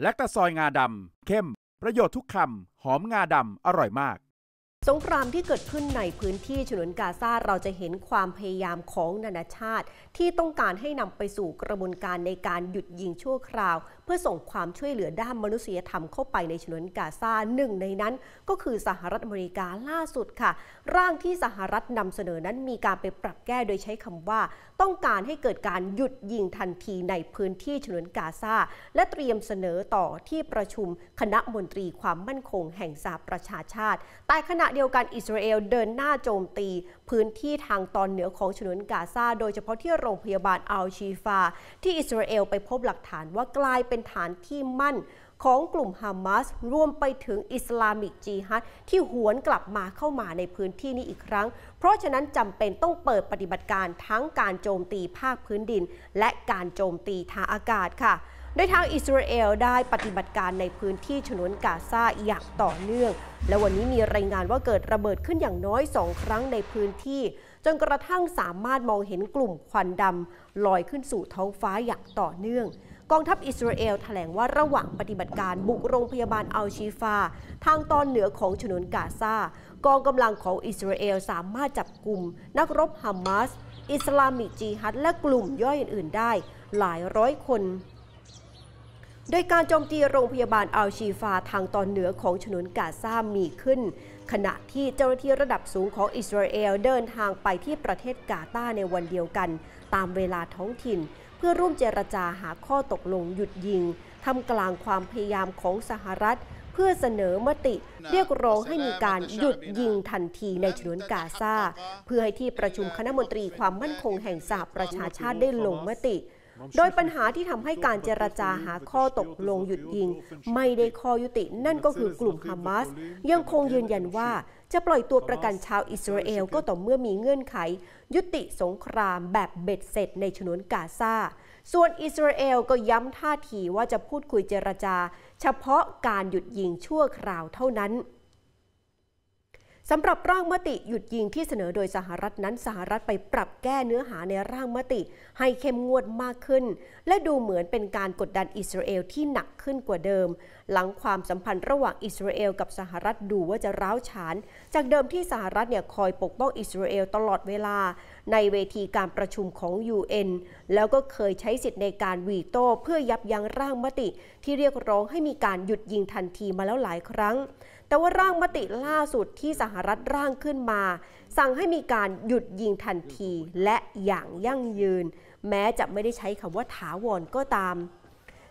แลคตาซอยงาดำเข้ม ประโยชน์ทุกคำหอมงาดำอร่อยมากสงครามที่เกิดขึ้นในพื้นที่ฉนวนกาซา เราจะเห็นความพยายามของนานาชาติ ที่ต้องการให้นำไปสู่กระบวนการในการหยุดยิงชั่วคราว เพื่อส่งความช่วยเหลือด้านมนุษยธรรมเข้าไปในฉนวนกาซาหนึ่งในนั้นก็คือสหรัฐอเมริกาล่าสุดค่ะ ร่างที่สหรัฐนำเสนอนั้นมีการไปปรับแก้โดยใช้คำว่า ต้องการให้เกิดการหยุดยิงทันทีในพื้นที่ฉนวนกาซาและเตรียมเสนอต่อที่ประชุมคณะมนตรีความมั่นคงแห่งสหประชาชาติแต่ขณะเดียวกันอิสราเอลเดินหน้าโจมตีพื้นที่ทางตอนเหนือของฉนวนกาซาโดยเฉพาะที่โรงพยาบาลอัลชีฟา ที่อิสราเอลไปพบหลักฐานว่ากลายเป็นฐานที่มั่น ของกลุ่มฮามาสรวมไปถึงอิสลามิกจีฮัดที่หวนกลับมาเข้ามาในพื้นที่นี้อีกครั้ง เพราะฉะนั้นจำเป็นต้องเปิดปฏิบัติการทั้งการโจมตีภาคพื้นดิน และการโจมตีทางอากาศค่ะโดยทางอิสราเอลได้ปฏิบัติการในพื้นที่ฉนวนกาซาอย่างต่อเนื่อง และวันนี้มีรายงานว่าเกิดระเบิดขึ้นอย่างน้อยสองครั้งในพื้นที่ จนกระทั่งสามารถมองเห็นกลุ่มควันดำลอยขึ้นสู่ท้องฟ้าอย่างต่อเนื่อง กองทัพอิสราเอลแถลงว่าระหว่างปฏิบัติการบุกโรงพยาบาลอัลชีฟาทางตอนเหนือของฉนวนกาซากองกำลังของอิสราเอลสามารถจับกลุ่มนักรบฮามาสอิสลามิกจีฮัดและกลุ่มย่อยอื่น ๆ ได้ หลายร้อยคนโดยการโจมตีโรงพยาบาลอัลชีฟาทางตอนเหนือของฉนวนกาซามีขึ้น ขณะที่เจ้าหน้าที่ระดับสูงของอิสราเอลเดินทางไปที่ประเทศกาตาในวันเดียวกัน ตามเวลาท้องถิ่น เพื่อร่วมเจรจาหาข้อตกลงหยุดยิงทำกลางความพยายามของสหรัฐเพื่อเสนอมติ เรียกร้องให้มีการหยุดยิงทันทีในฉนวนกาซาเพื่อให้ที่ประชุมคณะมนตรีความมั่นคงแห่งสหประชาชาติได้ลงมติโดยปัญหาที่ทำให้การเจรจาหาข้อตกลงหยุดยิง ไม่ได้ข้อยุตินั่นก็คือกลุ่มฮามาสยังคงยืนยันว่าจะปล่อยตัวประกันชาวอิสราเอล ก็ต่อเมื่อมีเงื่อนไขยุติสงครามแบบเบ็ดเสร็จในฉนวนกาซาส่วนอิสราเอล ก็ย้ำท่าทีว่าจะพูดคุยเจรจา เฉพาะการหยุดยิงชั่วคราวเท่านั้นสำหรับร่างมติหยุดยิงที่เสนอโดยสหรัฐนั้นสหรัฐไปปรับแก้เนื้อหาในร่างมติ ให้เข้มงวดมากขึ้น และดูเหมือนเป็นการกดดันอิสราเอลที่หนักขึ้นกว่าเดิม หลังความสัมพันธ์ระหว่างอิสราเอลกับสหรัฐดูว่าจะร้าวฉาน จากเดิมที่สหรัฐเนี่ยคอยปกป้องอิสราเอลตลอดเวลาในเวทีการประชุมของ UN แล้วก็เคยใช้สิทธิ์ในการวีโต้ เพื่อยับยั้งร่างมติที่เรียกร้องให้มีการหยุดยิงทันทีมาแล้วหลายครั้ง แต่ว่าร่างมติล่าสุดที่สหรัฐร่างขึ้นมา สั่งให้มีการหยุดยิงทันทีและอย่างยั่งยืน แม้จะไม่ได้ใช้คำว่าถาวรก็ตาม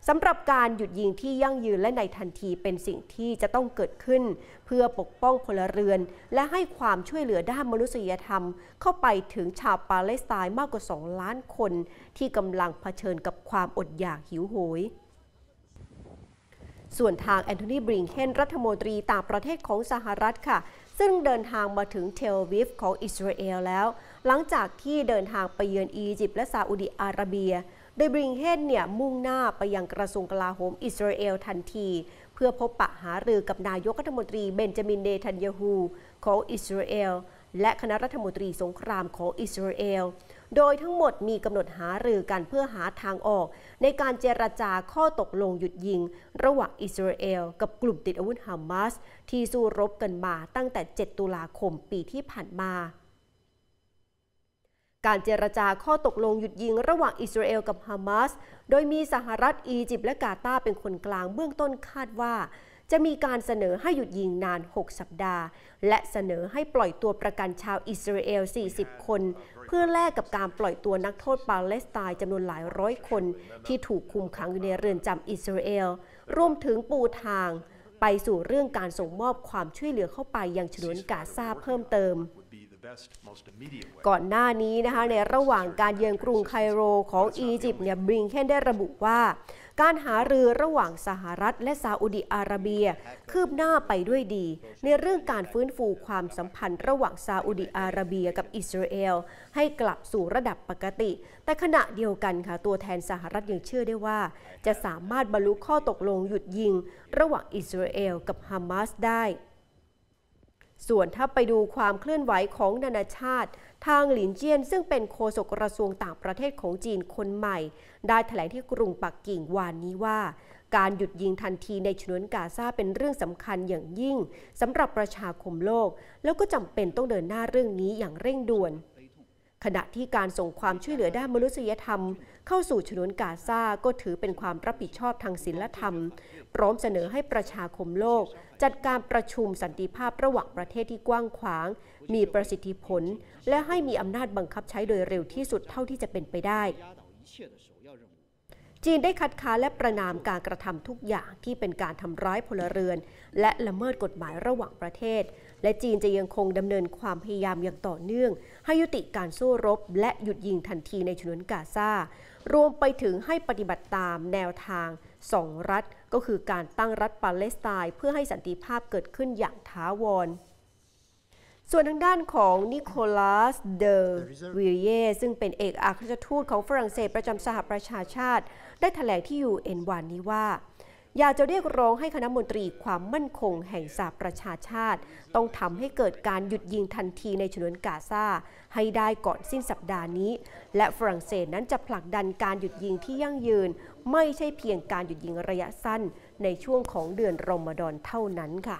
สำหรับการหยุดยิงที่ยั่งยืนและในทันทีเป็นสิ่งที่จะต้องเกิดขึ้นเพื่อปกป้องพลเรือนและให้ความช่วยเหลือด้านมนุษยธรรมเข้าไปถึงชาวปาเลสไตน์มากกว่า 2 ล้านคนที่กำลังเผชิญกับความอดอยากหิวโหย ส่วนทางแอนโทนีบริงเคนรัฐมนตรีต่างประเทศของสหรัฐค่ะ ซึ่งเดินทางมาถึงเทลวิฟของอิสราเอลแล้ว หลังจากที่เดินทางไปเยือนอียิปต์และซาอุดิอาระเบียโดยบริงเฮนเนี่ยมุ่งหน้าไปยังกระทรวงกลาโหมอิสราเอลทันที เพื่อพบปะหารือกับนายกรัฐมนตรีเบนจามินเนทันยาฮูของอิสราเอลและคณะรัฐมนตรีสงครามของอิสราเอลโดยทั้งหมดมีกำหนดหารือกันเพื่อหาทางออก ในการเจรจาข้อตกลงหยุดยิง ระหว่างอิสราเอลกับกลุ่มติดอาวุธฮามาส ที่สู้รบกันมาตั้งแต่ 7 ตุลาคมปีที่ผ่านมาการเจรจาข้อตกลงหยุดยิงระหว่างอิสราเอลกับฮามาส โดยมีสหรัฐอียิปต์และกาตาร์เป็นคนกลางเบื้องต้นคาดว่า จะมีการเสนอให้หยุดยิงนาน 6 สัปดาห์ และเสนอให้ปล่อยตัวประกันชาวอิสราเอล40 คน เพื่อแลกกับการปล่อยตัวนักโทษปาเลสไตน์จำนวนหลายร้อยคน ที่ถูกคุมขังอยู่ในเรือนจำอิสราเอลรวมถึงปูทางไปสู่เรื่องการส่งมอบความช่วยเหลือเข้าไปยังฉนวนกาซาเพิ่มเติมก่อนหน้านี้นะคะในระหว่างการเยือนกรุงไคโรของอียิปต์เนี่ยบริงเคนได้ระบุว่า การหารือระหว่างสหรัฐและซาอุดิอาระเบีย คืบหน้าไปด้วยดี ในเรื่องการฟื้นฟูความสัมพันธ์ ระหว่างซาอุดิอาระเบียกับอิสราเอลให้กลับสู่ระดับปกติ แต่ขณะเดียวกันค่ะตัวแทนสหรัฐยังเชื่อได้ว่า จะสามารถบรรลุข้อตกลงหยุดยิงระหว่างอิสราเอลกับฮามาสได้ส่วนถ้าไปดูความเคลื่อนไหวของนานาชาติ ทางหลินเจียนซึ่งเป็นโฆษกกระทรวงต่างประเทศของจีนคนใหม่ ได้แถลงที่กรุงปักกิ่งวานนี้ว่า การหยุดยิงทันทีในชนวนกาซาเป็นเรื่องสำคัญอย่างยิ่งสำหรับประชาคมโลกแล้วก็จำเป็นต้องเดินหน้าเรื่องนี้อย่างเร่งด่วนขณะที่การส่งความช่วยเหลือด้านมนุษยธรรมเข้าสู่ฉนวนกาซาก็ถือเป็นความรับผิดชอบทางศิลธรรม พร้อมเสนอให้ประชาคมโลก จัดการประชุมสันติภาพระหว่างประเทศที่กว้างขวาง มีประสิทธิผล และให้มีอำนาจบังคับใช้โดยเร็วที่สุดเท่าที่จะเป็นไปได้ จีนได้คัดค้านและประนามการกระทำทุกอย่างที่เป็นการทำร้ายพลเรือน และละเมิดกฎหมายระหว่างประเทศและจีนจะยังคงดำเนินความพยายามอย่างต่อเนื่อง ให้ยุติการสู้รบ และหยุดยิงทันทีในชนวนกาซา รวมไปถึงให้ปฏิบัติตามแนวทางสองรัฐก็คือการตั้งรัฐปาเลสไตน์เพื่อให้สันติภาพเกิดขึ้นอย่างท้าวร ส่วนทางด้านของนิโคลัสเดอวิเยซึ่งเป็นเอกอัครราชทูตของฝรั่งเศสประจำสหประชาชาติได้ถแถลงที่ยูเอ็นวันนี้ว่าอยากจะเรียกร้องให้คณะมนตรีความมั่นคงแห่งสหประชาชาติ ต้องทำให้เกิดการหยุดยิงทันทีในฉนวนกาซาให้ได้ก่อนสิ้นสัปดาห์นี้ และฝรั่งเศสนั้นจะผลักดันการหยุดยิงที่ยั่งยืน ไม่ใช่เพียงการหยุดยิงระยะสั้นในช่วงของเดือนรอมฎอนเท่านั้นค่ะ